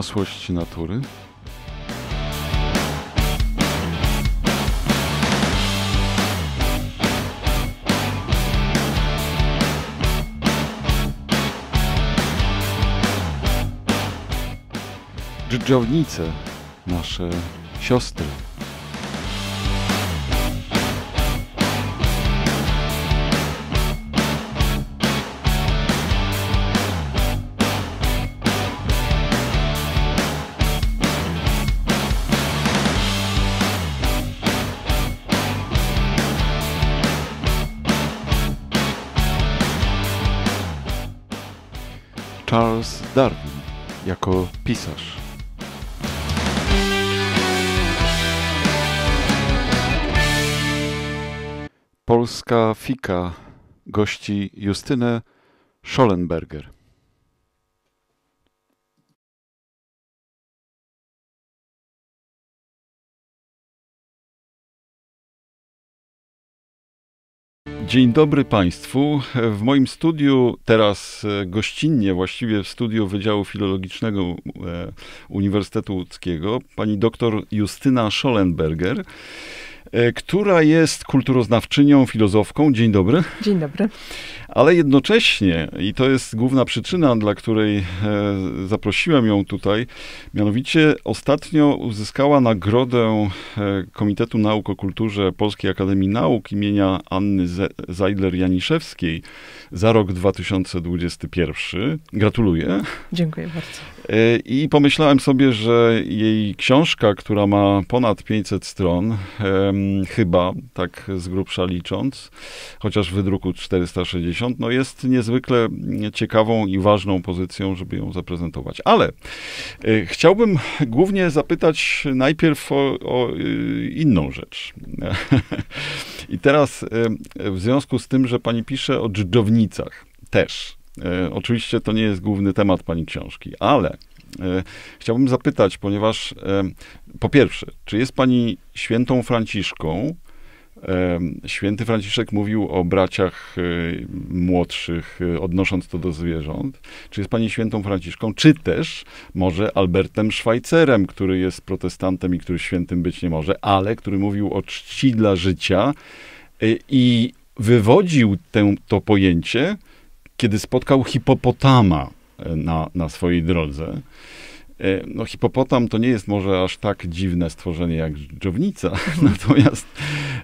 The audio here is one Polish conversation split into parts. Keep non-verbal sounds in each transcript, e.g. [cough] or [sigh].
wzniosłość natury. Dżdżownice, nasze siostry, Darwin jako pisarz. Polska Fika gości Justynę Schollenberger. Dzień dobry Państwu. W moim studiu, teraz e, gościnnie, właściwie w studiu Wydziału Filologicznego e, Uniwersytetu Łódzkiego, pani doktor Justyna Schollenberger, e, która jest kulturoznawczynią, filozofką. Dzień dobry. Dzień dobry ale jednocześnie, i to jest główna przyczyna, dla której e, zaprosiłem ją tutaj, mianowicie ostatnio uzyskała nagrodę e, Komitetu Nauk o Kulturze Polskiej Akademii Nauk imienia Anny Zajdler-Janiszewskiej za rok 2021. Gratuluję. Dziękuję bardzo. E, I pomyślałem sobie, że jej książka, która ma ponad 500 stron, chyba tak z grubsza licząc, chociaż w wydruku 460, no jest niezwykle ciekawą i ważną pozycją, żeby ją zaprezentować. Ale y, chciałbym głównie zapytać najpierw o, o y, inną rzecz. [laughs] I teraz y, w związku z tym, że pani pisze o dżdżownicach też. Oczywiście to nie jest główny temat pani książki, ale Chciałbym zapytać, ponieważ po pierwsze, czy jest pani świętą Franciszką, Święty Franciszek mówił o braciach y, młodszych, y, odnosząc to do zwierząt. Czy jest pani świętą Franciszką, czy też może Albertem Szwajcerem, który jest protestantem i który świętym być nie może, ale który mówił o czci dla życia y, i wywodził tę, to pojęcie, kiedy spotkał hipopotama na, na swojej drodze. E, no, hipopotam to nie jest może aż tak dziwne stworzenie jak dżdżownica, [laughs] natomiast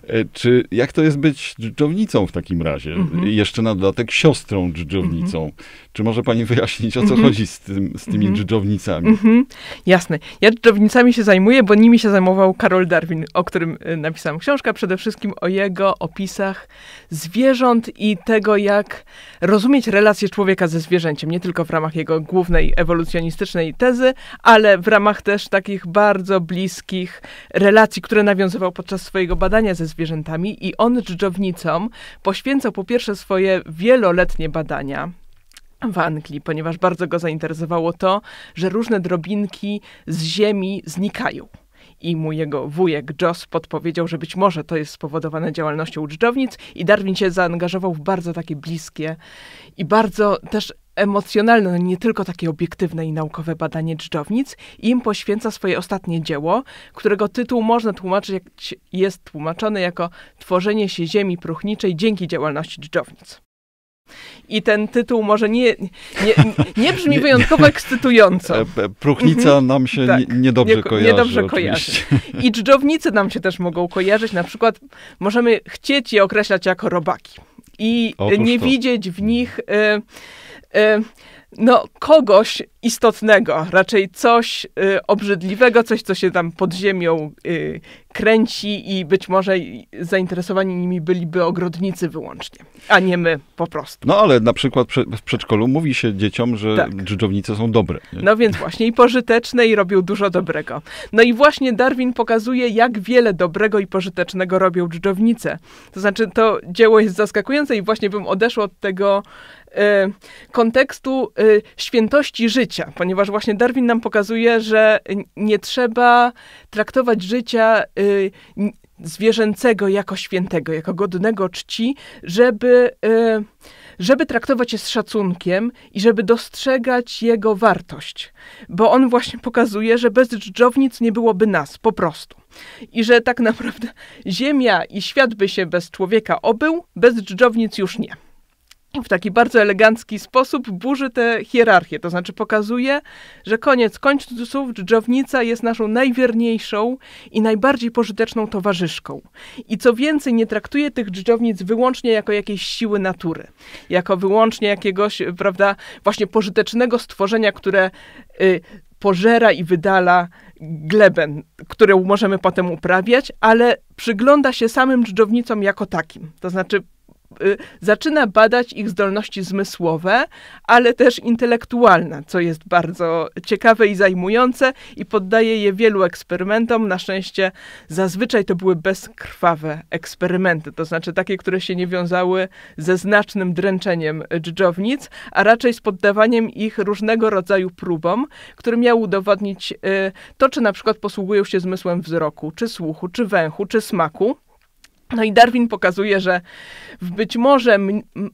e, czy jak to jest być dżdżownicą w takim razie? Mhm. Jeszcze na dodatek siostrą dżdżownicą. Mhm. Czy może pani wyjaśnić, o co mhm. chodzi z, tym, z tymi dżdżownicami? Jasne. Ja dżdżownicami się zajmuję, bo nimi się zajmował Karol Darwin, o którym e, napisałam książkę, przede wszystkim o jego opisach zwierząt i tego, jak rozumieć relacje człowieka ze zwierzęciem, nie tylko w ramach jego głównej ewolucjonistycznej tezy, ale w ramach też takich bardzo bliskich relacji, które nawiązywał podczas swojego badania ze zwierzętami. I on dżdżownicom poświęcał po pierwsze swoje wieloletnie badania, w Anglii, ponieważ bardzo go zainteresowało to, że różne drobinki z ziemi znikają. I mu jego wujek Joss podpowiedział, że być może to jest spowodowane działalnością dżdżownic i Darwin się zaangażował w bardzo takie bliskie i bardzo też emocjonalne, no nie tylko takie obiektywne i naukowe badanie dżdżownic, im poświęca swoje ostatnie dzieło, którego tytuł można tłumaczyć, jest tłumaczony jako Tworzenie się ziemi próchniczej dzięki działalności dżdżownic. I ten tytuł może nie, nie, nie brzmi [laughs] nie, wyjątkowo ekscytująco. E, e, Pruchnica mhm. nam się tak, nie, niedobrze nie, kojarzy. Niedobrze kojarzy. I dżdżownicy nam się też mogą kojarzyć. Na przykład możemy chcieć je określać jako robaki. I Otóż nie to. widzieć w nich... Mhm. Y, Y, no, kogoś istotnego, raczej coś y, obrzydliwego, coś, co się tam pod ziemią y, kręci i być może zainteresowani nimi byliby ogrodnicy wyłącznie, a nie my po prostu. No ale na przykład w przedszkolu mówi się dzieciom, że tak. dżdżownice są dobre. Nie? No więc właśnie i pożyteczne i robią dużo dobrego. No i właśnie Darwin pokazuje, jak wiele dobrego i pożytecznego robią dżdżownice. To znaczy to dzieło jest zaskakujące i właśnie bym odeszła od tego Y, kontekstu y, świętości życia, ponieważ właśnie Darwin nam pokazuje, że nie trzeba traktować życia y, zwierzęcego jako świętego, jako godnego czci, żeby, żeby traktować je z szacunkiem i żeby dostrzegać jego wartość. Bo on właśnie pokazuje, że bez dżdżownic nie byłoby nas, po prostu. I że tak naprawdę ziemia i świat by się bez człowieka obył, bez dżdżownic już nie w taki bardzo elegancki sposób burzy tę hierarchię. To znaczy pokazuje, że koniec końców dżdżownica jest naszą najwierniejszą i najbardziej pożyteczną towarzyszką. I co więcej, nie traktuje tych dżdżownic wyłącznie jako jakiejś siły natury. Jako wyłącznie jakiegoś, prawda, właśnie pożytecznego stworzenia, które y, pożera i wydala glebę, którą możemy potem uprawiać, ale przygląda się samym dżdżownicom jako takim. To znaczy Y, zaczyna badać ich zdolności zmysłowe, ale też intelektualne, co jest bardzo ciekawe i zajmujące i poddaje je wielu eksperymentom. Na szczęście zazwyczaj to były bezkrwawe eksperymenty, to znaczy takie, które się nie wiązały ze znacznym dręczeniem dżdżownic, a raczej z poddawaniem ich różnego rodzaju próbom, które miały udowodnić y, to, czy na przykład posługują się zmysłem wzroku, czy słuchu, czy węchu, czy smaku. No i Darwin pokazuje, że w być może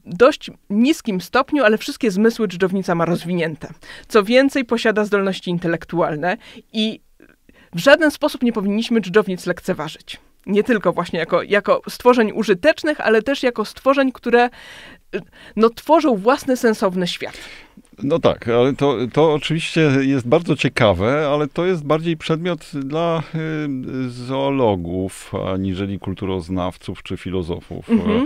dość niskim stopniu, ale wszystkie zmysły dżdżownica ma rozwinięte. Co więcej, posiada zdolności intelektualne i w żaden sposób nie powinniśmy dżdżownic lekceważyć. Nie tylko właśnie jako, jako stworzeń użytecznych, ale też jako stworzeń, które y, no, tworzą własny sensowny świat. No tak, ale to, to oczywiście jest bardzo ciekawe, ale to jest bardziej przedmiot dla y, zoologów, aniżeli kulturoznawców czy filozofów. Mhm.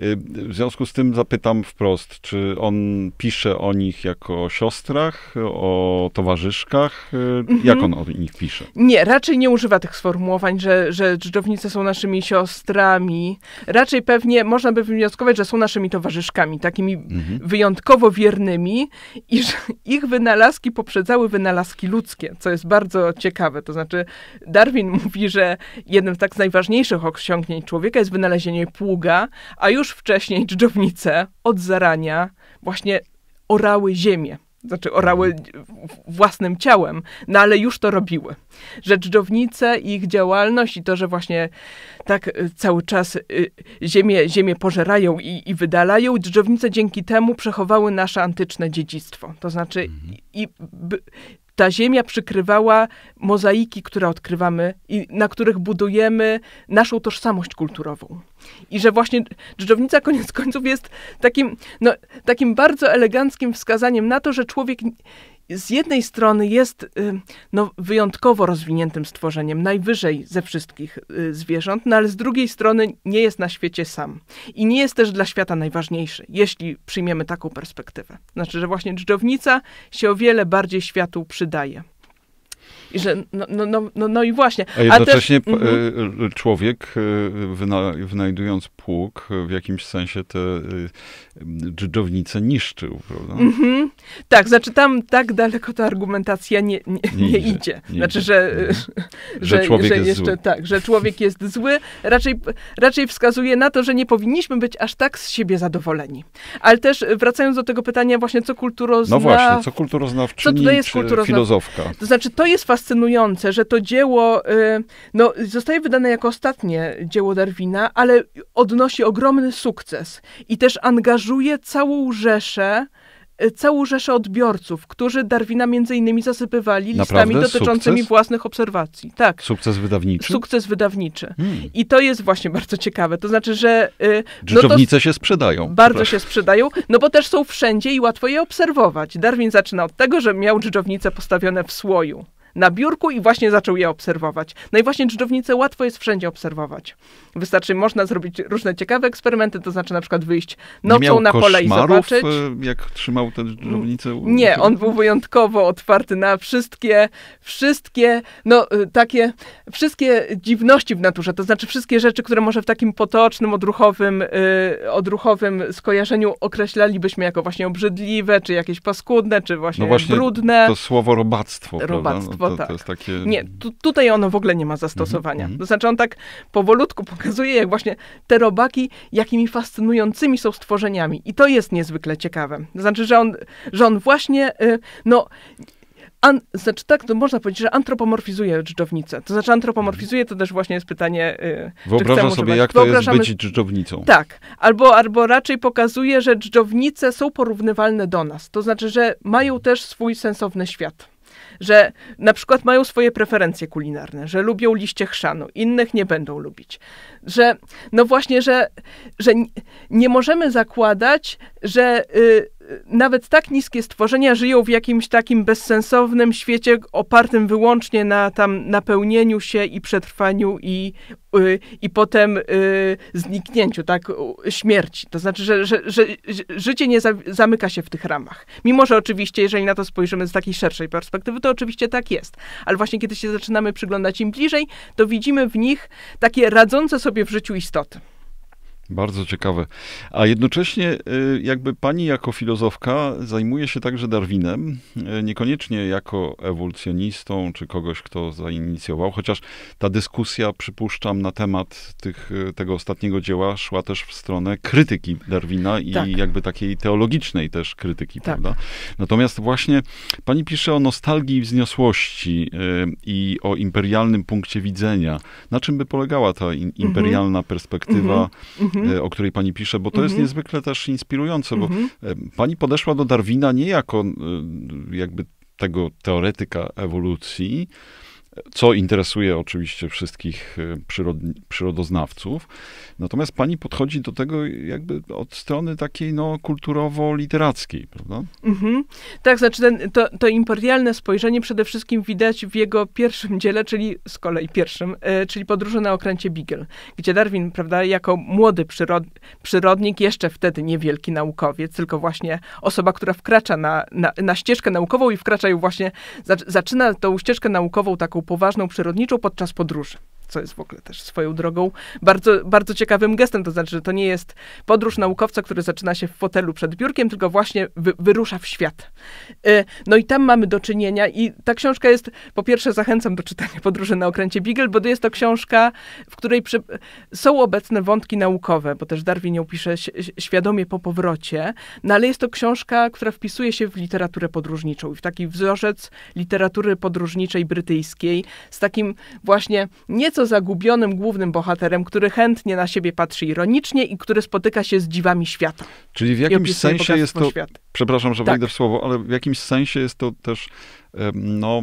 Y, w związku z tym zapytam wprost, czy on pisze o nich jako o siostrach, o towarzyszkach? Y, mhm. Jak on o nich pisze? Nie, raczej nie używa tych sformułowań, że, że dżdżownice są naszymi siostrami. Raczej pewnie można by wywnioskować, że są naszymi towarzyszkami, takimi mhm. wyjątkowo wiernymi i że ich wynalazki poprzedzały wynalazki ludzkie, co jest bardzo ciekawe. To znaczy, Darwin mówi, że jednym z tak najważniejszych osiągnięć człowieka jest wynalezienie pługa, a już wcześniej dżdżownice od zarania właśnie orały ziemię znaczy orały mhm. własnym ciałem, no ale już to robiły. Rzecz i ich działalność i to, że właśnie tak y, cały czas ziemię, y, ziemię pożerają i, i wydalają, dżdżownice dzięki temu przechowały nasze antyczne dziedzictwo. To znaczy mhm. i, i by, ta ziemia przykrywała mozaiki, które odkrywamy i na których budujemy naszą tożsamość kulturową. I że właśnie dżdżownica koniec końców jest takim, no, takim bardzo eleganckim wskazaniem na to, że człowiek z jednej strony jest y, no, wyjątkowo rozwiniętym stworzeniem, najwyżej ze wszystkich y, zwierząt, no, ale z drugiej strony nie jest na świecie sam. I nie jest też dla świata najważniejszy, jeśli przyjmiemy taką perspektywę. Znaczy, że właśnie dżdżownica się o wiele bardziej światu przydaje. I że, no, no, no, no, i właśnie. A jednocześnie też, człowiek wyna, wynajdując pług w jakimś sensie te dżdżownice niszczył, prawda? Tak, znaczy tam tak daleko ta argumentacja nie, nie, nie, nie idzie, idzie. Nie znaczy, że, że, że, człowiek że jest jeszcze, zły. Tak, że człowiek jest zły. Raczej, raczej wskazuje na to, że nie powinniśmy być aż tak z siebie zadowoleni. Ale też wracając do tego pytania właśnie, co kulturoznawczyni, No właśnie, co kulturoznawczyni, co tutaj jest kulturoznaw... filozofka. To znaczy, to jest fascynujące fascynujące, że to dzieło y, no, zostaje wydane jako ostatnie dzieło Darwina, ale odnosi ogromny sukces i też angażuje całą rzeszę y, całą rzeszę odbiorców, którzy Darwina między innymi zasypywali listami Naprawdę? dotyczącymi Sukces? własnych obserwacji. Tak. Sukces wydawniczy? Sukces wydawniczy. Hmm. I to jest właśnie bardzo ciekawe. To znaczy, że... Yy, no się sprzedają. Bardzo się sprzedają, no bo też są wszędzie i łatwo je obserwować. Darwin zaczyna od tego, że miał dżdżownice postawione w słoju na biurku i właśnie zaczął je obserwować. No i właśnie dżdżownicę łatwo jest wszędzie obserwować. Wystarczy, można zrobić różne ciekawe eksperymenty, to znaczy na przykład wyjść nocą na pole i zobaczyć. E, jak trzymał tę dżdżownicę? Nie, on był wyjątkowo otwarty na wszystkie, wszystkie, no e, takie, wszystkie dziwności w naturze, to znaczy wszystkie rzeczy, które może w takim potocznym, odruchowym, yy, odruchowym skojarzeniu określalibyśmy jako właśnie obrzydliwe, czy jakieś paskudne, czy właśnie, no właśnie brudne. to słowo robactwo, robactwo. To, tak. takie... Nie, tu, tutaj ono w ogóle nie ma zastosowania. Mm -hmm. To znaczy on tak powolutku pokazuje, jak właśnie te robaki, jakimi fascynującymi są stworzeniami. I to jest niezwykle ciekawe. To znaczy, że on, że on właśnie, y, no... An, znaczy tak, to można powiedzieć, że antropomorfizuje dżdżownicę. To znaczy antropomorfizuje, to też właśnie jest pytanie... Yy, Wyobrażam sobie, używać. jak to jest być dżdżownicą. Tak. Albo, albo raczej pokazuje, że dżdżownice są porównywalne do nas. To znaczy, że mają też swój sensowny świat że na przykład mają swoje preferencje kulinarne, że lubią liście chrzanu, innych nie będą lubić. Że no właśnie, że, że nie możemy zakładać, że. Yy, nawet tak niskie stworzenia żyją w jakimś takim bezsensownym świecie opartym wyłącznie na tam napełnieniu się i przetrwaniu i, y, i potem y, zniknięciu, tak, śmierci. To znaczy, że, że, że życie nie za, zamyka się w tych ramach. Mimo, że oczywiście, jeżeli na to spojrzymy z takiej szerszej perspektywy, to oczywiście tak jest. Ale właśnie kiedy się zaczynamy przyglądać im bliżej, to widzimy w nich takie radzące sobie w życiu istoty. Bardzo ciekawe. A jednocześnie y, jakby pani jako filozofka zajmuje się także Darwinem, y, niekoniecznie jako ewolucjonistą czy kogoś, kto zainicjował, chociaż ta dyskusja, przypuszczam, na temat tych, y, tego ostatniego dzieła szła też w stronę krytyki Darwina i tak. jakby takiej teologicznej też krytyki, tak. prawda? Natomiast właśnie pani pisze o nostalgii i wzniosłości i o imperialnym punkcie widzenia. Na czym by polegała ta mhm. imperialna perspektywa? Mhm. Mhm. Mhm. E, o której pani pisze, bo to mhm. jest niezwykle też inspirujące, bo mhm. e, pani podeszła do Darwina nie jako e, jakby tego teoretyka ewolucji, co interesuje oczywiście wszystkich y, przyrodoznawców. Natomiast pani podchodzi do tego jakby od strony takiej no, kulturowo-literackiej, prawda? Mhm. Tak, znaczy ten, to, to imperialne spojrzenie przede wszystkim widać w jego pierwszym dziele, czyli z kolei pierwszym, e, czyli Podróże na okręcie Beagle, gdzie Darwin, prawda, jako młody przyrod, przyrodnik, jeszcze wtedy niewielki naukowiec, tylko właśnie osoba, która wkracza na, na, na ścieżkę naukową i wkracza ją właśnie, zaczyna tą ścieżkę naukową taką poważną przyrodniczą podczas podróży co jest w ogóle też swoją drogą bardzo, bardzo ciekawym gestem. To znaczy, że to nie jest podróż naukowca, który zaczyna się w fotelu przed biurkiem, tylko właśnie wy, wyrusza w świat. Y, no i tam mamy do czynienia i ta książka jest, po pierwsze zachęcam do czytania Podróży na okręcie Beagle, bo to jest to książka, w której przy, są obecne wątki naukowe, bo też Darwin ją pisze świadomie po powrocie, no ale jest to książka, która wpisuje się w literaturę podróżniczą i w taki wzorzec literatury podróżniczej brytyjskiej z takim właśnie nieco zagubionym głównym bohaterem, który chętnie na siebie patrzy ironicznie i który spotyka się z dziwami świata. Czyli w jakimś sensie jest to świata przepraszam, że tak. wejdę w słowo, ale w jakimś sensie jest to też no,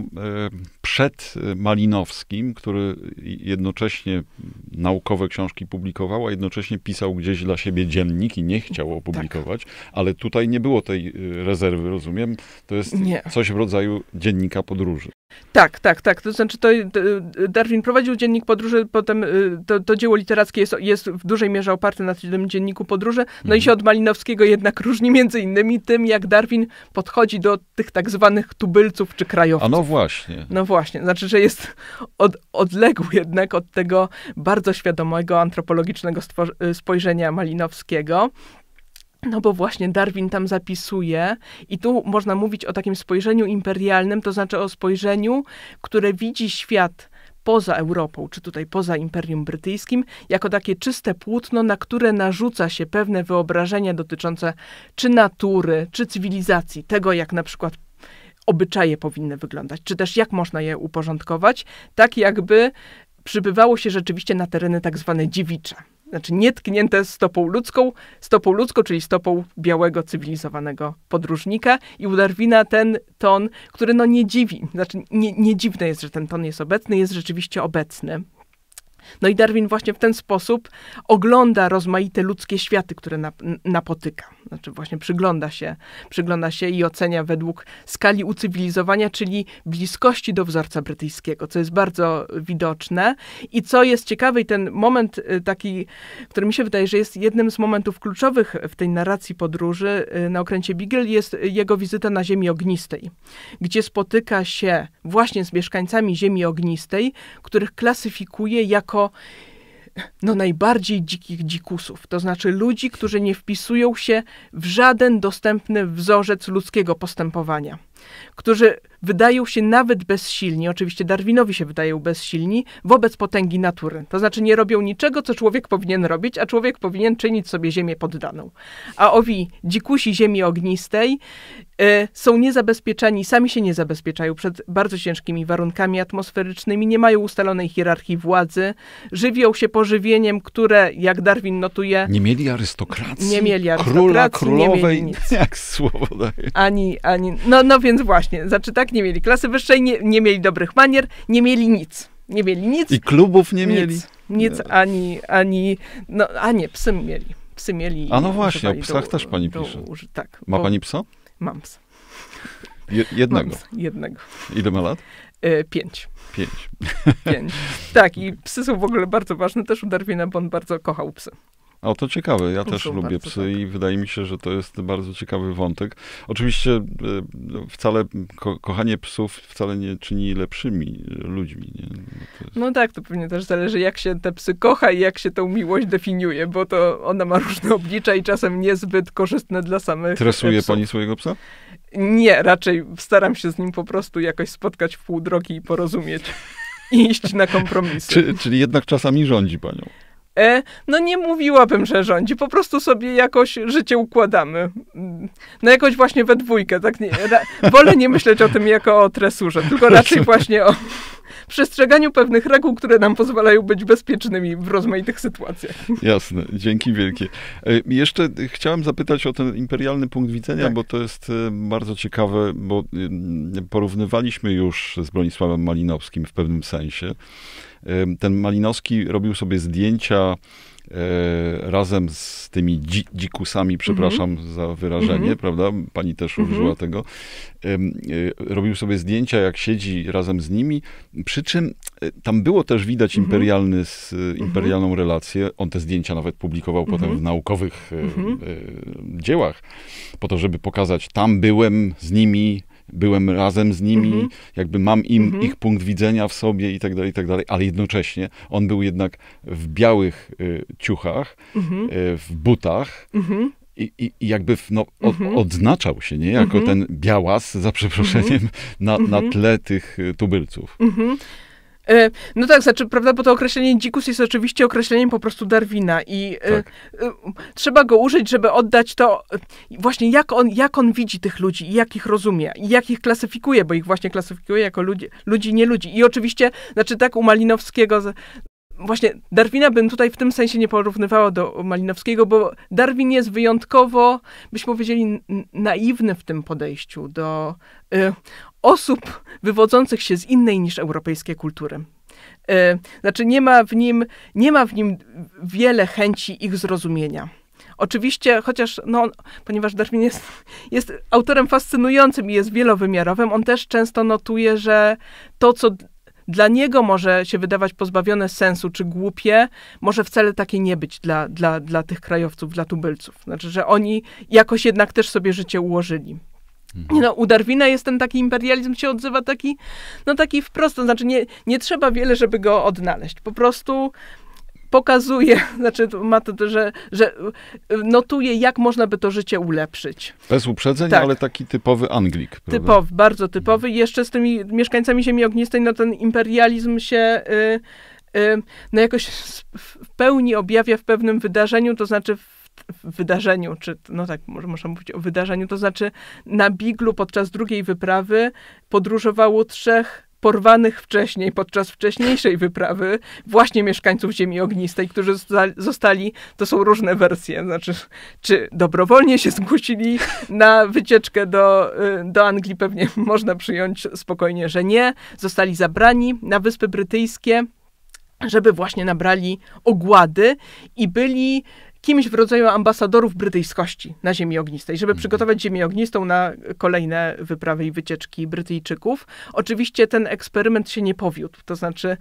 przed e, Malinowskim, który jednocześnie naukowe książki publikował, a jednocześnie pisał gdzieś dla siebie dziennik i nie chciał tak. opublikować, tak. ale tutaj nie było tej e, rezerwy, rozumiem? To jest nie. coś w rodzaju dziennika podróży. Tak, tak, tak. To znaczy, to e, Darwin prowadził dziennik podróży, potem to, to dzieło literackie jest, jest, w dużej mierze oparte na tym dzienniku podróży, no mhm. i się od Malinowskiego jednak różni między innymi tym, jak Darwin podchodzi do tych tak zwanych tubylców czy krajowców. A no właśnie. No właśnie, znaczy, że jest od, odległy jednak od tego bardzo świadomego antropologicznego y, spojrzenia Malinowskiego. No bo właśnie Darwin tam zapisuje, i tu można mówić o takim spojrzeniu imperialnym, to znaczy o spojrzeniu, które widzi świat poza Europą, czy tutaj poza Imperium Brytyjskim, jako takie czyste płótno, na które narzuca się pewne wyobrażenia dotyczące czy natury, czy cywilizacji, tego jak na przykład obyczaje powinny wyglądać, czy też jak można je uporządkować, tak jakby przybywało się rzeczywiście na tereny tak zwane dziewicze znaczy nietknięte stopą ludzką, stopą ludzką, czyli stopą białego, cywilizowanego podróżnika. I u Darwina ten ton, który no nie dziwi, znaczy nie, nie dziwne jest, że ten ton jest obecny, jest rzeczywiście obecny. No i Darwin właśnie w ten sposób ogląda rozmaite ludzkie światy, które napotyka. Znaczy właśnie przygląda się, przygląda się i ocenia według skali ucywilizowania, czyli bliskości do wzorca brytyjskiego, co jest bardzo widoczne. I co jest ciekawe, i ten moment y, taki, który mi się wydaje, że jest jednym z momentów kluczowych w tej narracji podróży y, na okręcie Beagle, jest jego wizyta na Ziemi Ognistej, gdzie spotyka się właśnie z mieszkańcami Ziemi Ognistej, których klasyfikuje jako jako no, najbardziej dzikich dzikusów, to znaczy ludzi, którzy nie wpisują się w żaden dostępny wzorzec ludzkiego postępowania którzy wydają się nawet bezsilni, oczywiście Darwinowi się wydają bezsilni, wobec potęgi natury. To znaczy nie robią niczego, co człowiek powinien robić, a człowiek powinien czynić sobie ziemię poddaną. A owi dzikusi ziemi ognistej y, są niezabezpieczeni, sami się nie zabezpieczają przed bardzo ciężkimi warunkami atmosferycznymi, nie mają ustalonej hierarchii władzy, żywią się pożywieniem, które, jak Darwin notuje... Nie mieli arystokracji, nie mieli arystokracji króla, królowej, nie mieli nic. [laughs] jak słowo daje. Ani, ani, no, no więc więc właśnie, znaczy tak, nie mieli klasy wyższej, nie, nie mieli dobrych manier, nie mieli nic. Nie mieli nic. I klubów nie mieli? Nic, ani, ani, no, a nie, psy mieli. Psy mieli. A no właśnie, o psach do, też pani pisze. Do, tak. Ma pani psa? Mam psa. Je, jednego? Mam psa, jednego. Ile ma lat? E, pięć. Pięć. Pięć. Tak, i [laughs] psy są w ogóle bardzo ważne. Też u Darwina, bo on bardzo kochał psy. O, to ciekawe. Ja też lubię psy tak. i wydaje mi się, że to jest bardzo ciekawy wątek. Oczywiście y, no, wcale ko kochanie psów wcale nie czyni lepszymi y, ludźmi. Nie? No, jest... no tak, to pewnie też zależy, jak się te psy kocha i jak się tą miłość definiuje, bo to ona ma różne oblicza i czasem niezbyt korzystne dla samych Tresuje y, psów. pani swojego psa? Nie, raczej staram się z nim po prostu jakoś spotkać w pół drogi i porozumieć. I [laughs] iść na kompromisy. Czy, czyli jednak czasami rządzi panią. E, no nie mówiłabym, że rządzi, po prostu sobie jakoś życie układamy. Mm, no jakoś właśnie we dwójkę, tak? Nie, wolę nie myśleć o tym jako o tresurze, tylko raczej [laughs] właśnie o przestrzeganiu pewnych reguł, które nam pozwalają być bezpiecznymi w rozmaitych sytuacjach. Jasne, dzięki wielkie. E, jeszcze chciałem zapytać o ten imperialny punkt widzenia, tak. bo to jest e, bardzo ciekawe, bo y, porównywaliśmy już z Bronisławem Malinowskim w pewnym sensie. E, ten Malinowski robił sobie zdjęcia E, razem z tymi dzi dzikusami, mhm. przepraszam mm -hmm. za wyrażenie, mm -hmm. prawda? Pani też mhm. użyła mm -hmm. tego. E, robił sobie zdjęcia, jak siedzi razem z nimi, przy czym e, tam było też widać mhm. imperialny z, imperialną relację. On te zdjęcia nawet publikował potem w naukowych dziełach, po to, żeby pokazać, tam byłem z nimi, byłem razem z nimi, mm -hmm. jakby mam im mm -hmm. ich punkt widzenia w sobie i tak dalej, i tak dalej, ale jednocześnie on był jednak w białych y, ciuchach, mm -hmm. y, w butach, mhm. i, i, i, jakby no, mhm. odznaczał się niejako mm -hmm. ten białas, za przeproszeniem, mm -hmm. na, na mhm. tle tych y, tubylców. E, no tak, znaczy, prawda, bo to określenie dzikus jest oczywiście określeniem po prostu Darwina i e, tak. y, y, trzeba go użyć, żeby oddać to właśnie jak on, jak on widzi tych ludzi i jak ich rozumie i jak ich klasyfikuje, bo ich właśnie klasyfikuje jako ludzi, ludzi nie ludzi. I oczywiście, znaczy tak u Malinowskiego właśnie Darwina bym tutaj w tym sensie nie porównywała do Malinowskiego, bo Darwin jest wyjątkowo, byśmy powiedzieli, naiwny w tym podejściu do y, osób wywodzących się z innej niż europejskiej kultury. Y, znaczy nie ma, w nim, nie ma w nim wiele chęci ich zrozumienia. Oczywiście, chociaż, no, ponieważ Darwin jest, jest autorem fascynującym i jest wielowymiarowym, on też często notuje, że to, co dla niego może się wydawać pozbawione sensu czy głupie, może wcale takie nie być dla, dla, dla tych krajowców, dla tubylców. Znaczy, że oni jakoś jednak też sobie życie ułożyli. Mhm. No, u Darwina jest ten taki imperializm, się odzywa taki, no taki wprost, to znaczy nie, nie trzeba wiele, żeby go odnaleźć. Po prostu pokazuje, [laughs] znaczy ma to, że, że notuje, jak można by to życie ulepszyć. Bez uprzedzeń, tak. ale taki typowy Anglik. Prawda? Typowy, bardzo mhm. typowy. I jeszcze z tymi mieszkańcami Ziemi Ognistej, no ten imperializm się... Y, y, no jakoś w pełni objawia w pewnym wydarzeniu, to znaczy wydarzeniu, czy no tak, może można mówić o wydarzeniu, to znaczy na Biglu podczas drugiej wyprawy podróżowało trzech porwanych wcześniej, podczas wcześniejszej wyprawy, właśnie mieszkańców Ziemi Ognistej, którzy zostali, to są różne wersje, znaczy, czy dobrowolnie się zgłosili na wycieczkę do, y, do Anglii, pewnie [laughs] można przyjąć spokojnie, że nie, zostali zabrani na Wyspy Brytyjskie, żeby właśnie nabrali ogłady i byli kimś w rodzaju ambasadorów brytyjskości na Ziemi Ognistej, żeby mhm. przygotować Ziemię Ognistą na kolejne wyprawy i wycieczki Brytyjczyków. Oczywiście ten eksperyment się nie powiódł. To znaczy,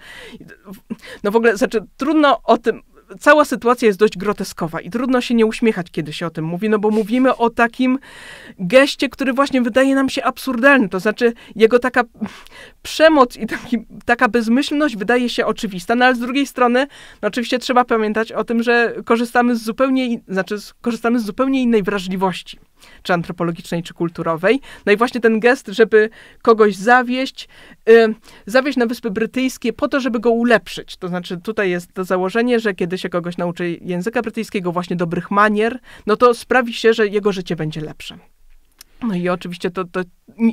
no w ogóle, znaczy trudno o tym cała sytuacja jest dość groteskowa i trudno się nie uśmiechać, kiedy się o tym mówi, no bo mówimy o takim geście, który właśnie wydaje nam się absurdalny. To znaczy, jego taka przemoc i taki, taka bezmyślność wydaje się oczywista, no ale z drugiej strony, no oczywiście trzeba pamiętać o tym, że korzystamy z zupełnie, znaczy korzystamy z zupełnie innej wrażliwości czy antropologicznej, czy kulturowej. No i właśnie ten gest, żeby kogoś zawieść, yy, zawieść na Wyspy Brytyjskie po to, żeby go ulepszyć. To znaczy tutaj jest to założenie, że kiedy się kogoś nauczy języka brytyjskiego, właśnie dobrych manier, no to sprawi się, że jego życie będzie lepsze. No i oczywiście to, to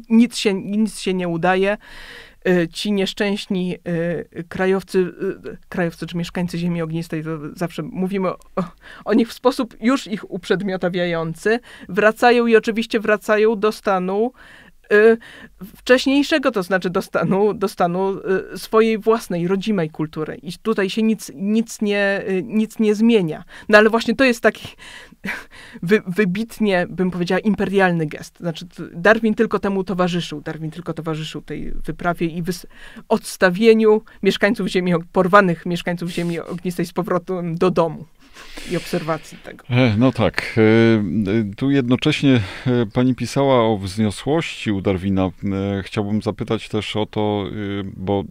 nic, się, nic się nie udaje. Y, ci nieszczęśni y, krajowcy, y, krajowcy czy mieszkańcy ziemi ognistej, to zawsze mówimy o, o nich w sposób już ich uprzedmiotawiający, wracają i oczywiście wracają do stanu Y, wcześniejszego, to znaczy do stanu, do stanu y, swojej własnej, rodzimej kultury. I tutaj się nic, nic, nie, y, nic nie zmienia. No ale właśnie to jest taki [laughs] wy, wybitnie, bym powiedziała, imperialny gest. Znaczy Darwin tylko temu towarzyszył. Darwin tylko towarzyszył tej wyprawie i wys- odstawieniu mieszkańców ziemi, porwanych mieszkańców ziemi ognistej z powrotem do domu i obserwacji tego. E, no tak. E, e, tu jednocześnie pani pisała o wzniosłości u Darwina. Chciałbym zapytać też o to, bo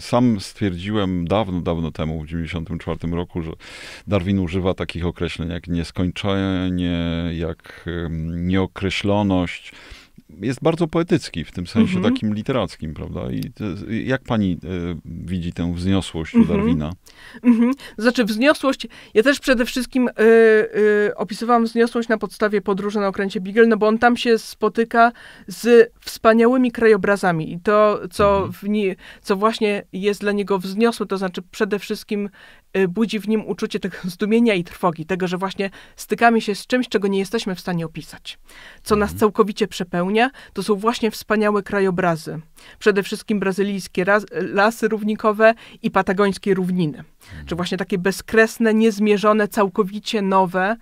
sam stwierdziłem dawno, dawno temu, w 1994 roku, że Darwin używa takich określeń jak nieskończenie, jak nieokreśloność jest bardzo poetycki, w tym sensie mhm. takim literackim, prawda? I jak pani y, widzi tę wzniosłość mhm. Darwina? Mm Znaczy wzniosłość, ja też przede wszystkim y, y, opisywałam wzniosłość na podstawie podróży na okręcie Beagle, no bo on tam się spotyka z wspaniałymi krajobrazami i to, co, mhm. w, co właśnie jest dla niego wzniosłe, to znaczy przede wszystkim Y, budzi w nim uczucie tego [laughs] zdumienia i trwogi, tego, że właśnie stykamy się z czymś, czego nie jesteśmy w stanie opisać. Co nas mhm. całkowicie przepełnia, to są właśnie wspaniałe krajobrazy. Przede wszystkim brazylijskie lasy równikowe i patagońskie równiny. Czy mhm. właśnie takie bezkresne, niezmierzone, całkowicie nowe,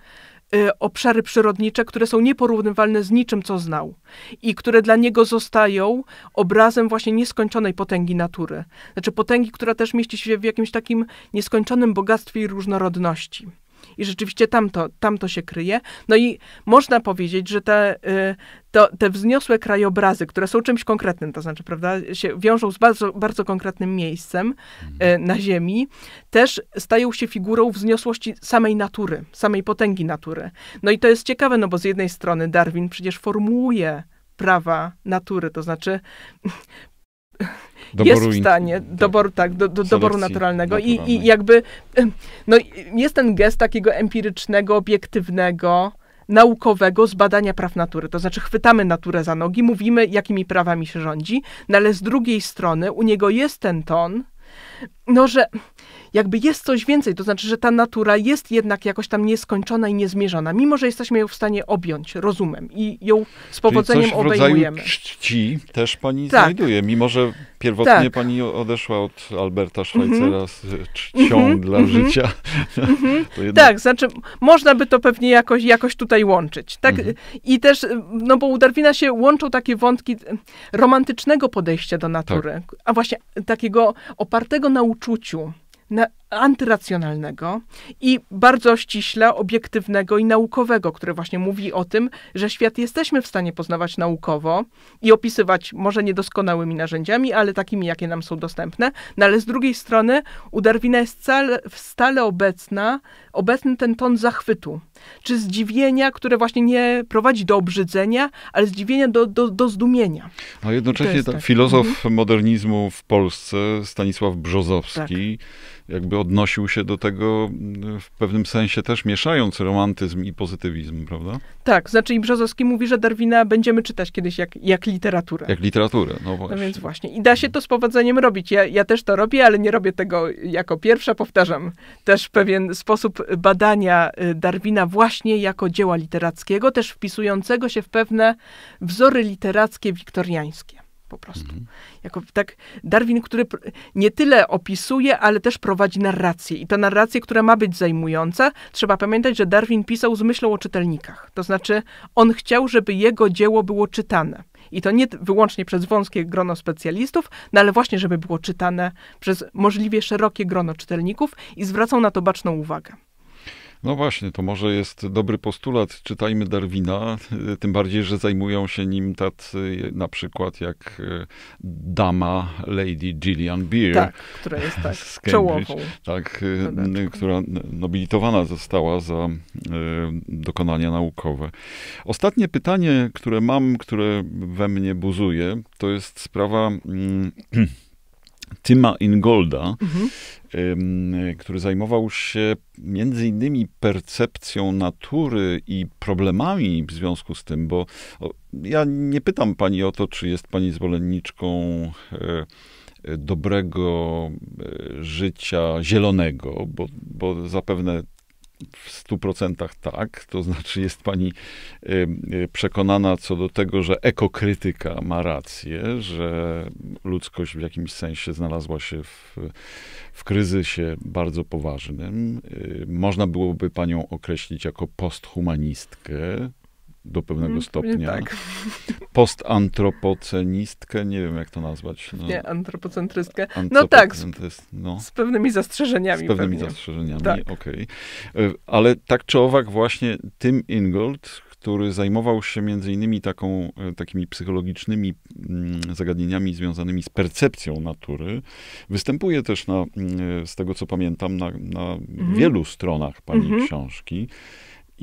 Y, obszary przyrodnicze, które są nieporównywalne z niczym, co znał i które dla niego zostają obrazem właśnie nieskończonej potęgi natury. Znaczy potęgi, która też mieści się w jakimś takim nieskończonym bogactwie i różnorodności. I rzeczywiście tam to, tam to się kryje. No i można powiedzieć, że te, y, to, te wzniosłe krajobrazy, które są czymś konkretnym, to znaczy, prawda, się wiążą z bardzo, bardzo konkretnym miejscem mhm. y, na Ziemi, też stają się figurą wzniosłości samej natury, samej potęgi natury. No i to jest ciekawe, no bo z jednej strony Darwin przecież formułuje prawa natury, to znaczy Doboru jest w stanie, tak. doboru, tak, do, do doboru naturalnego i, i jakby no, jest ten gest takiego empirycznego, obiektywnego, naukowego zbadania praw natury. To znaczy, chwytamy naturę za nogi, mówimy, jakimi prawami się rządzi, no ale z drugiej strony u niego jest ten ton no, że jakby jest coś więcej, to znaczy, że ta natura jest jednak jakoś tam nieskończona i niezmierzona, mimo że jesteśmy ją w stanie objąć rozumem i ją z powodzeniem Czyli coś obejmujemy. czci też pani tak. znajduje, mimo że pierwotnie tak. pani odeszła od Alberta mhm. Schweitzera mm -hmm. z e, czcią mm -hmm. dla mm -hmm. życia. Mhm. [laughs] Jednak... Tak, znaczy można by to pewnie jakoś, jakoś tutaj łączyć. Tak? Mhm. I też, no bo u Darwina się łączą takie wątki e, romantycznego podejścia do natury, tak. a właśnie takiego opartego na uczuciu, na antyracjonalnego i bardzo ściśle obiektywnego i naukowego, które właśnie mówi o tym, że świat jesteśmy w stanie poznawać naukowo i opisywać może niedoskonałymi narzędziami, ale takimi, jakie nam są dostępne. No ale z drugiej strony u Darwina jest stale, stale obecna, obecny ten ton zachwytu, czy zdziwienia, które właśnie nie prowadzi do obrzydzenia, ale zdziwienia do, do, do zdumienia. A no, jednocześnie tak. filozof mhm. modernizmu w Polsce, Stanisław Brzozowski, tak jakby odnosił się do tego mm, w pewnym sensie też mieszając romantyzm i pozytywizm, prawda? Tak, znaczy i Brzozowski mówi, że Darwina będziemy czytać kiedyś jak, jak literaturę. Jak literaturę, no właśnie. No więc właśnie. I da się to z powodzeniem robić. Ja, ja też to robię, ale nie robię tego jako pierwsza, powtarzam. Też pewien sposób badania y, Darwina właśnie jako dzieła literackiego, też wpisującego się w pewne wzory literackie wiktoriańskie po prostu. Mhm. Jako tak Darwin, który nie tyle opisuje, ale też prowadzi narrację. I ta narracja, która ma być zajmująca, trzeba pamiętać, że Darwin pisał z myślą o czytelnikach. To znaczy, on chciał, żeby jego dzieło było czytane. I to nie wyłącznie przez wąskie grono specjalistów, no ale właśnie, żeby było czytane przez możliwie szerokie grono czytelników i zwracał na to baczną uwagę. No właśnie, to może jest dobry postulat. Czytajmy Darwina, [laughs] tym bardziej, że zajmują się nim tacy na przykład jak e, dama Lady Gillian Beer. Tak, która jest tak [laughs] z czołową. Tak, e, która nobilitowana została za e, dokonania naukowe. Ostatnie pytanie, które mam, które we mnie buzuje, to jest sprawa... Mm, [clears throat] Tyma Ingolda, mhm. który zajmował się między innymi percepcją natury i problemami w związku z tym, bo ja nie pytam pani o to, czy jest pani zwolenniczką e, e, dobrego e, życia zielonego, bo, bo zapewne w 100% tak, to znaczy jest pani y, y, przekonana co do tego, że ekokrytyka ma rację, że ludzkość w jakimś sensie znalazła się w, w kryzysie bardzo poważnym. Y, można byłoby panią określić jako posthumanistkę, do pewnego mhm, stopnia. Tak. [laughs] Postantropocenistkę, nie wiem jak to nazwać. No. Nie, antropocentrystkę. No tak, z, no. z pewnymi zastrzeżeniami. Z pewnymi pewnie. zastrzeżeniami, tak. okej. Okay. E, ale tak czy owak właśnie Tim Ingold, który zajmował się między innymi taką, e, takimi psychologicznymi mm, zagadnieniami związanymi z percepcją natury. Występuje też, na, mm, e, z tego co pamiętam, na, na mm -hmm. wielu stronach pani mm -hmm. książki.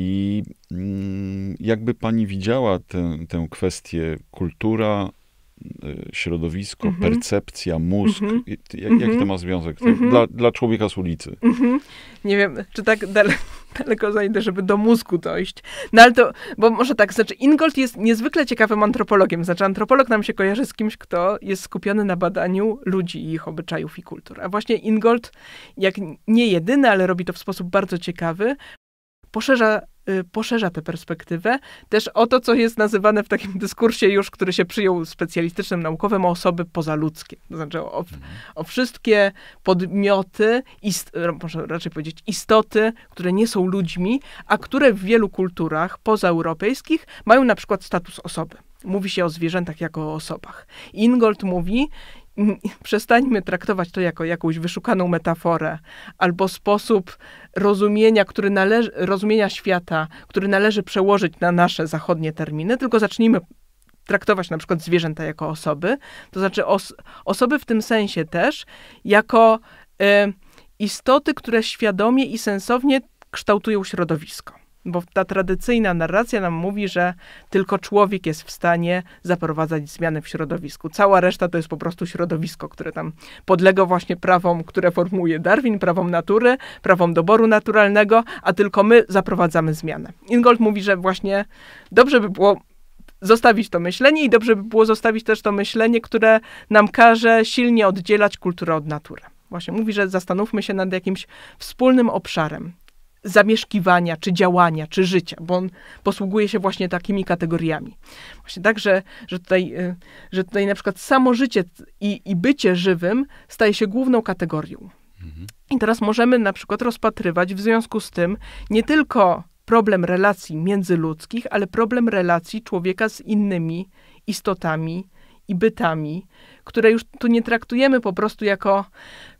I mm, jakby pani widziała tę, tę kwestię kultura, y, środowisko, mm -hmm. percepcja, mózg. Mm -hmm. Jaki mhm. to ma związek? To mhm. dla, dla człowieka z ulicy. Mhm. Nie wiem, czy tak dale, [laughs] daleko zajdę, żeby do mózgu dojść. No ale to, bo może tak, znaczy Ingold jest niezwykle ciekawym antropologiem. Znaczy antropolog nam się kojarzy z kimś, kto jest skupiony na badaniu ludzi i ich obyczajów i kultur. A właśnie Ingold, jak nie jedyny, ale robi to w sposób bardzo ciekawy, poszerza, y, poszerza tę perspektywę też o to, co jest nazywane w takim dyskursie już, który się przyjął specjalistycznym naukowym, o osoby pozaludzkie. To znaczy o, o mhm. wszystkie podmioty, ist, może raczej powiedzieć istoty, które nie są ludźmi, a które w wielu kulturach pozaeuropejskich mają na przykład status osoby mówi się o zwierzętach jako o osobach. Ingold mówi, przestańmy traktować to jako jakąś wyszukaną metaforę albo sposób rozumienia, który należy, rozumienia świata, który należy przełożyć na nasze zachodnie terminy, tylko zacznijmy traktować na przykład zwierzęta jako osoby, to znaczy os osoby w tym sensie też jako y, istoty, które świadomie i sensownie kształtują środowisko. Bo ta tradycyjna narracja nam mówi, że tylko człowiek jest w stanie zaprowadzać zmiany w środowisku. Cała reszta to jest po prostu środowisko, które tam podlega właśnie prawom, które formuje Darwin, prawom natury, prawom doboru naturalnego, a tylko my zaprowadzamy zmianę. Ingold mówi, że właśnie dobrze by było zostawić to myślenie i dobrze by było zostawić też to myślenie, które nam każe silnie oddzielać kulturę od natury. Właśnie mówi, że zastanówmy się nad jakimś wspólnym obszarem, zamieszkiwania, czy działania, czy życia, bo on posługuje się właśnie takimi kategoriami. Właśnie tak, że, że, tutaj, y, że tutaj na przykład samo życie i, i bycie żywym staje się główną kategorią. Mhm. I teraz możemy na przykład rozpatrywać w związku z tym nie tylko problem relacji międzyludzkich, ale problem relacji człowieka z innymi istotami i bytami, które już tu nie traktujemy po prostu jako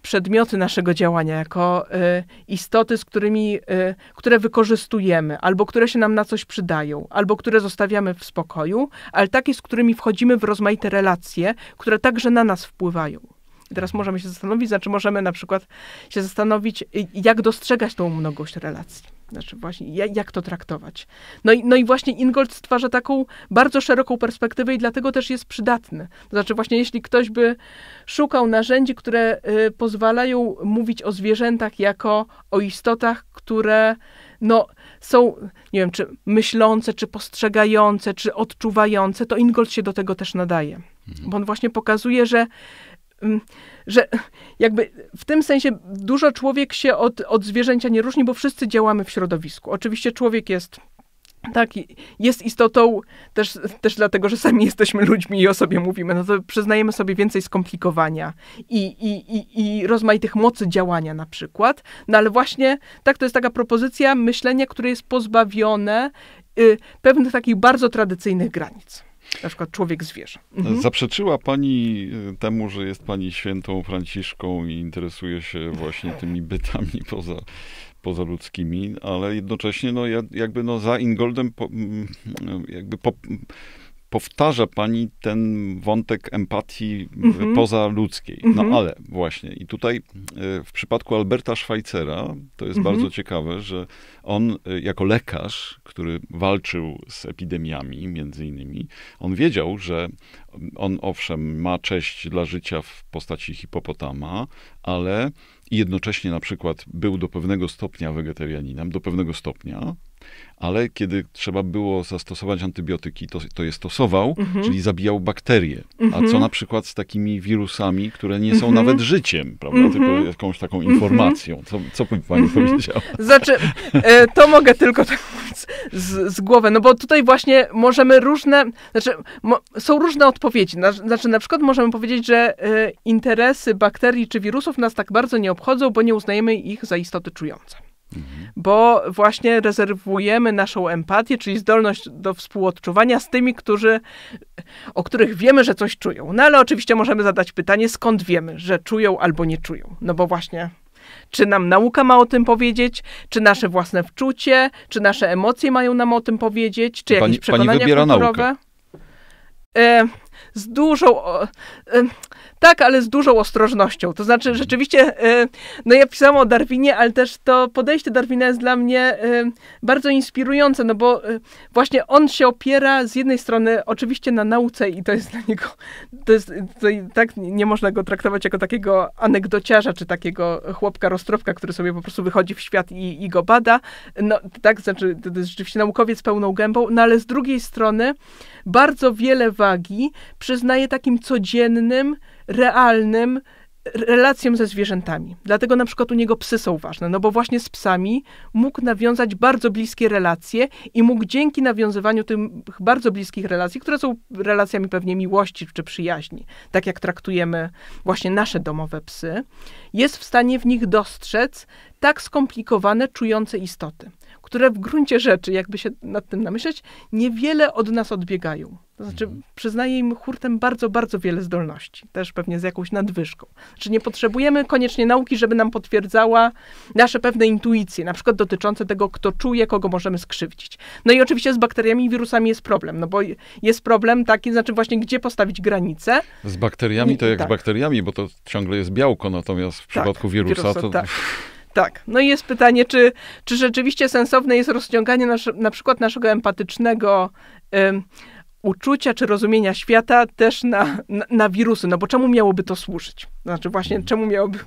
przedmioty naszego działania, jako y, istoty, z którymi, y, które wykorzystujemy, albo które się nam na coś przydają, albo które zostawiamy w spokoju, ale takie, z którymi wchodzimy w rozmaite relacje, które także na nas wpływają. I teraz możemy się zastanowić, znaczy możemy na przykład się zastanowić, y, jak dostrzegać tą mnogość relacji. Znaczy właśnie, jak to traktować? No i, no i właśnie Ingold stwarza taką bardzo szeroką perspektywę i dlatego też jest przydatny. To znaczy właśnie, jeśli ktoś by szukał narzędzi, które y, pozwalają mówić o zwierzętach jako o istotach, które no, są, nie wiem, czy myślące, czy postrzegające, czy odczuwające, to Ingold się do tego też nadaje. Mhm. Bo on właśnie pokazuje, że że jakby w tym sensie dużo człowiek się od, od zwierzęcia nie różni, bo wszyscy działamy w środowisku. Oczywiście człowiek jest tak, jest istotą też, też dlatego, że sami jesteśmy ludźmi i o sobie mówimy, no to przyznajemy sobie więcej skomplikowania i, i, i, i rozmaitych mocy działania na przykład. No ale właśnie tak, to jest taka propozycja myślenia, które jest pozbawione y, pewnych takich bardzo tradycyjnych granic na przykład człowiek-zwierzę. Mhm. E, zaprzeczyła pani e, temu, że jest pani świętą Franciszką i interesuje się właśnie tymi bytami poza, ludzkimi, ale jednocześnie no, jakby no, za Ingoldem po, jakby po, powtarza pani ten wątek empatii mhm. pozaludzkiej. No mhm. ale właśnie, i tutaj y, w przypadku Alberta Schweitzera to jest mhm. bardzo ciekawe, że on y, jako lekarz, który walczył z epidemiami między innymi, on wiedział, że on owszem ma cześć dla życia w postaci hipopotama, ale i jednocześnie na przykład był do pewnego stopnia wegetarianinem, do pewnego stopnia, ale kiedy trzeba było zastosować antybiotyki, to, to je stosował, mhm. czyli zabijał bakterie. A co mhm. na przykład z takimi wirusami, które nie są mhm. nawet życiem, prawda? Tylko jakąś taką informacją. Co, co by pani powiedziała? [laughs] Znaczy, e, to mogę tylko tak z, z głowy, no bo tutaj właśnie możemy różne, znaczy mo, są różne odpowiedzi. Znaczy na przykład możemy powiedzieć, że e, interesy bakterii czy wirusów nas tak bardzo nie obchodzą, bo nie uznajemy ich za istoty czujące. Mhm. Bo właśnie rezerwujemy naszą empatię, czyli zdolność do współodczuwania z tymi, którzy, o których wiemy, że coś czują. No ale oczywiście możemy zadać pytanie, skąd wiemy, że czują albo nie czują. No bo właśnie czy nam nauka ma o tym powiedzieć, czy nasze własne wczucie, czy nasze emocje mają nam o tym powiedzieć, czy jakieś pani, przekonania pani kulturowe. Naukę. E, z dużą. E, tak, ale z dużą ostrożnością. To znaczy, mhm. rzeczywiście, e, no ja pisałam o Darwinie, ale też to podejście Darwina jest dla mnie e, bardzo inspirujące, no bo e, właśnie on się opiera z jednej strony oczywiście na nauce i to jest dla niego, to jest, to tak nie można go traktować jako takiego anegdociarza, czy takiego chłopka roztropka, który sobie po prostu wychodzi w świat i, i go bada. No tak, znaczy, to jest rzeczywiście naukowiec pełną gębą, no ale z drugiej strony bardzo wiele wagi przyznaje takim codziennym, realnym relacjom ze zwierzętami. Dlatego na przykład u niego psy są ważne, no bo właśnie z psami mógł nawiązać bardzo bliskie relacje i mógł dzięki nawiązywaniu tych bardzo bliskich relacji, które są relacjami pewnie miłości czy przyjaźni, tak jak traktujemy właśnie nasze domowe psy, jest w stanie w nich dostrzec tak skomplikowane, czujące istoty które w gruncie rzeczy, jakby się nad tym namyśleć, niewiele od nas odbiegają. To znaczy, mhm. przyznaje im hurtem bardzo, bardzo wiele zdolności, też pewnie z jakąś nadwyżką. Czy znaczy, nie potrzebujemy koniecznie nauki, żeby nam potwierdzała nasze pewne intuicje, na przykład dotyczące tego, kto czuje, kogo możemy skrzywdzić. No i oczywiście z bakteriami i wirusami jest problem, no bo jest problem taki, znaczy właśnie, gdzie postawić granicę. Z bakteriami to jak tak. z bakteriami, bo to ciągle jest białko, natomiast w tak, przypadku tak, wirusa, wirusa to... Tak. [laughs] Tak. No i jest pytanie, czy, czy rzeczywiście sensowne jest rozciąganie nasz, na przykład naszego empatycznego uczucia czy rozumienia świata też na, na, na, wirusy. No bo czemu miałoby to służyć? Znaczy właśnie, mhm. czemu miałoby...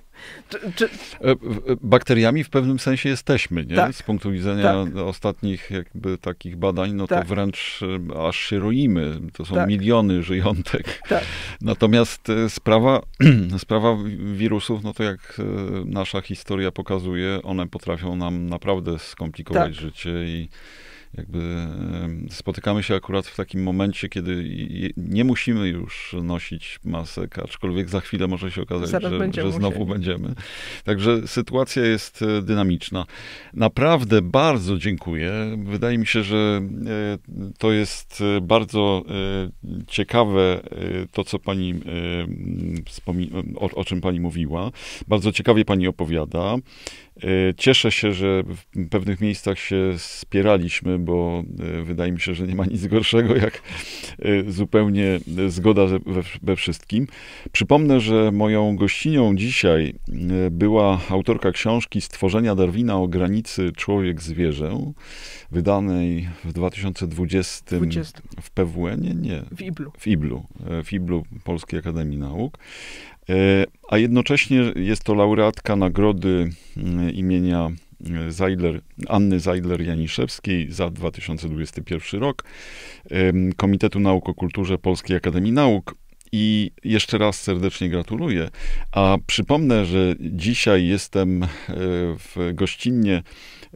Czy, czy... E, e, bakteriami w pewnym sensie jesteśmy, nie? Tak. Z punktu widzenia tak. ostatnich jakby takich badań, no tak. to wręcz e, aż się roimy. To są tak. miliony żyjątek. Tak. Natomiast sprawa, [clears throat] sprawa wirusów, no to jak nasza historia pokazuje, one potrafią nam naprawdę skomplikować tak. życie i jakby spotykamy się akurat w takim momencie, kiedy nie musimy już nosić masek, aczkolwiek za chwilę może się okazać, że, że znowu musieli. będziemy. Także sytuacja jest e, dynamiczna. Naprawdę bardzo dziękuję. Wydaje mi się, że e, to jest e, bardzo ciekawe to, co pani o, o czym pani mówiła. Bardzo ciekawie pani opowiada. Cieszę się, że w pewnych miejscach się spieraliśmy bo e, wydaje mi się, że nie ma nic gorszego jak e, zupełnie zgoda we wszystkim. Przypomnę, że moją gościnią dzisiaj e, była autorka książki Stworzenia Darwina o granicy człowiek-zwierzę, wydanej w 2020 20. w PWN, nie, nie. W Iblu. W Iblu, w Iblu Polskiej Akademii Nauk. A jednocześnie jest to laureatka nagrody imienia Zajdler, Anny Zajdler-Janiszewskiej za 2021 rok, Komitetu Nauk o Kulturze Polskiej Akademii Nauk. I jeszcze raz serdecznie gratuluję. A przypomnę, że dzisiaj jestem e, w gościnnie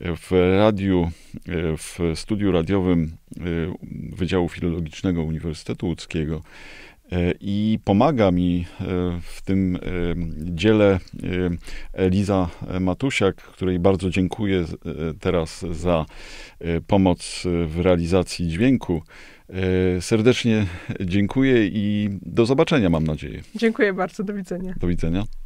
e, w radiu, e, w studiu radiowym Wydziału Filologicznego Uniwersytetu Łódzkiego E, I pomaga mi e, w tym e, dziele Eliza Matusiak, której bardzo dziękuję teraz za pomoc w realizacji dźwięku. Serdecznie dziękuję i do zobaczenia, mam nadzieję. Dziękuję bardzo, do widzenia. Do widzenia.